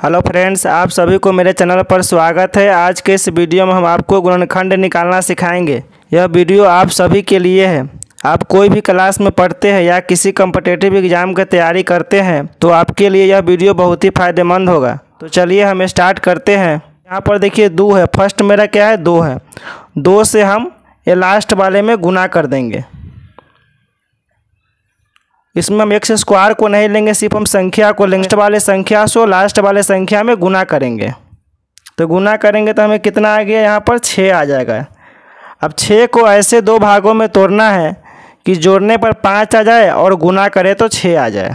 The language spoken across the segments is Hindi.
हेलो फ्रेंड्स आप सभी को मेरे चैनल पर स्वागत है आज के इस वीडियो में हम आपको गुणनखंड निकालना सिखाएंगे यह वीडियो आप सभी के लिए है आप कोई भी क्लास में पढ़ते हैं या किसी कम्पटेटिव एग्ज़ाम की तैयारी करते हैं तो आपके लिए यह वीडियो बहुत ही फायदेमंद होगा तो चलिए हम स्टार्ट करते हैं यहाँ पर देखिए दो है फर्स्ट मेरा क्या है दो है दो से हम ये लास्ट वाले में गुना कर देंगे इसमें हम एक्स स्क्वायर को नहीं लेंगे सिर्फ हम संख्या को लेंगे वाले संख्या सो लास्ट वाले संख्या में गुना करेंगे तो गुना करेंगे तो हमें कितना आ गया यहाँ पर छः आ जाएगा अब छः को ऐसे दो भागों में तोड़ना है कि जोड़ने पर पाँच आ जाए और गुना करें तो छः आ जाए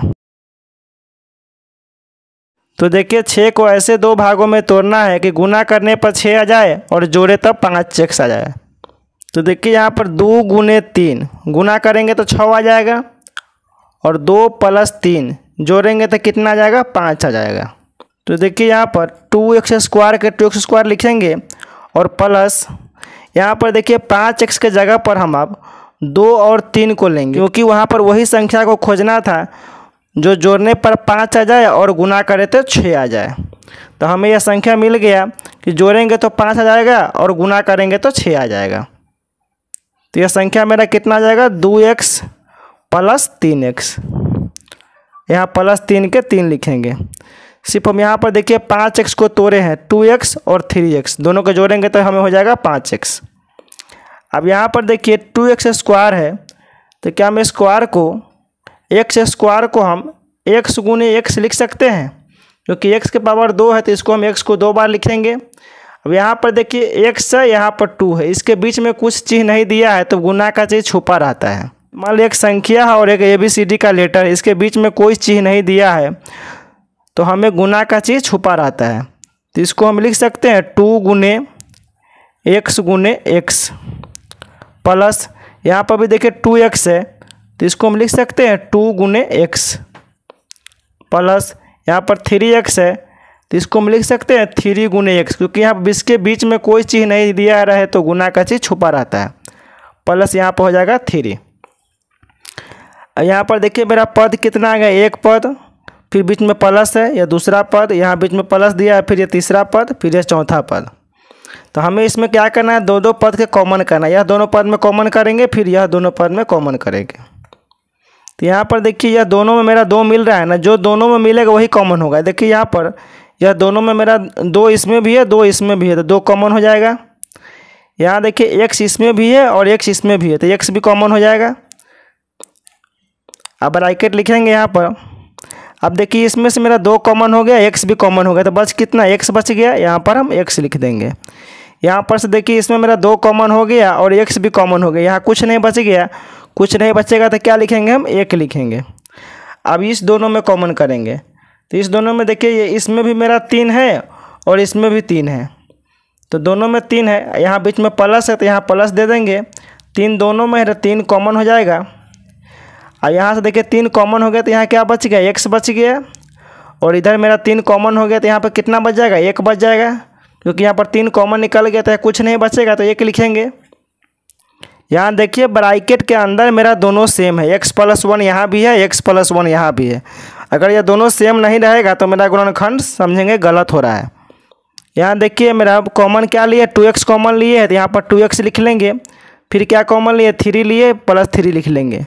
तो देखिए छः को ऐसे दो भागों में तोड़ना है कि गुना करने पर छः आ जाए और जोड़े तब पाँच चेक्स आ जाए तो देखिए यहाँ पर दो गुने तीन गुना करेंगे तो छः आ जाएगा और दो प्लस तीन जोड़ेंगे तो कितना आ जाएगा पाँच आ जाएगा तो देखिए यहाँ पर टू एक्स स्क्वायर के टू एक्स स्क्वायर लिखेंगे और प्लस यहाँ पर देखिए पाँच एक्स के जगह पर हम अब दो और तीन को लेंगे क्योंकि वहाँ पर वही संख्या को खोजना था जो जोड़ने पर पाँच आ जाए और गुना करे तो छः आ जाए तो हमें यह संख्या मिल गया कि जोड़ेंगे तो पाँच आ जाएगा और गुना करेंगे तो छः आ जाएगा तो यह संख्या मेरा कितना आ जाएगा दो एक्स प्लस तीन एक्स यहाँ प्लस तीन के तीन लिखेंगे सिर्फ हम यहाँ पर देखिए पाँच एक्स को तोड़े हैं टू एक्स और थ्री एक्स दोनों को जोड़ेंगे तो हमें हो जाएगा पाँच एक्स अब यहाँ पर देखिए टू एक्स स्क्वायर है तो क्या हम स्क्वायर को एक्स स्क्वायर को हम एक्स गुने एक्स लिख सकते हैं क्योंकि एक्स के पावर दो है तो इसको हम एक्स को दो बार लिखेंगे अब यहाँ पर देखिए एक्स है यहाँ पर टू है इसके बीच में कुछ चीज़ नहीं दिया है तो गुना का चीज़ छुपा रहता है मान ली एक संख्या है और एक ए बी सी डी का लेटर इसके बीच में कोई चीज़ नहीं दिया है तो हमें गुना का चीज़ छुपा रहता है तो इसको हम लिख सकते हैं टू गुने एक्स गुने एक्स प्लस यहाँ पर भी देखिए टू एक्स है तो इसको हम लिख सकते हैं टू गुने एक्स प्लस यहाँ पर थ्री एक्स है तो इसको हम लिख सकते हैं थ्री गुने एक्स क्योंकि यहाँ इसके बीच में कोई चीज़ नहीं दिया है तो गुना का चीज़ छुपा रहता है प्लस यहाँ पर हो जाएगा थ्री यहाँ पर देखिए मेरा पद कितना आ गया एक पद फिर बीच में प्लस है या दूसरा पद यहाँ बीच में प्लस दिया है फिर यह तीसरा पद फिर यह चौथा पद तो हमें इसमें क्या करना है दो दो पद के कॉमन करना है यह दोनों पद में कॉमन करेंगे फिर यह दोनों पद में कॉमन करेंगे तो यहाँ पर देखिए यह दोनों में मेरा दो मिल रहा है ना जो दोनों में मिलेगा वही कॉमन होगा देखिए यहाँ पर यह दोनों में मेरा दो इसमें भी है दो इसमें भी है तो दो कॉमन हो जाएगा यहाँ देखिए एक्स इसमें भी है और एक्स इसमें भी है तो एक्स भी कॉमन हो जाएगा अब ब्रैकेट लिखेंगे यहाँ पर अब देखिए इसमें से मेरा दो कॉमन हो गया एक्स भी कॉमन हो गया तो बस कितना एक्स बच गया यहाँ पर हम एक्स लिख देंगे यहाँ पर से देखिए इसमें मेरा दो कॉमन हो गया और एक्स भी कॉमन हो गया यहाँ कुछ नहीं बच गया कुछ नहीं बचेगा तो क्या लिखेंगे हम एक लिखेंगे अब इस दोनों में कॉमन करेंगे तो इस दोनों में देखिए ये इसमें भी मेरा तीन है और इसमें भी तीन है तो दोनों में तीन है यहाँ बीच में प्लस है तो यहाँ प्लस दे देंगे तीन दोनों में है तो तीन कॉमन हो जाएगा और यहाँ से देखिए तीन कॉमन हो गया तो यहाँ क्या बच गया एक्स बच गया और इधर मेरा तीन कॉमन हो गया तो यहाँ पर कितना बच जाएगा एक बच जाएगा क्योंकि यहाँ पर तीन कॉमन निकल गया तो कुछ नहीं बचेगा तो एक लिखेंगे यहाँ देखिए ब्राइकेट के अंदर मेरा दोनों सेम है एक्स प्लस वन यहाँ भी है एक्स प्लस वन यहाँ भी है अगर ये दोनों सेम नहीं रहेगा तो मेरा गुणनखंड समझेंगे गलत हो रहा है यहाँ देखिए मेरा कॉमन क्या लिए टू एक्स कॉमन लिए है तो यहाँ पर टू एक्स लिख लेंगे फिर क्या कॉमन लिए थ्री लिए प्लस थ्री लिख लेंगे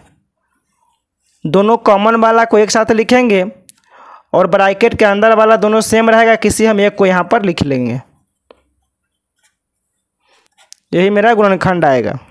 दोनों कॉमन वाला को एक साथ लिखेंगे और ब्रैकेट के अंदर वाला दोनों सेम रहेगा किसी हम एक को यहाँ पर लिख लेंगे यही मेरा गुणनखंड आएगा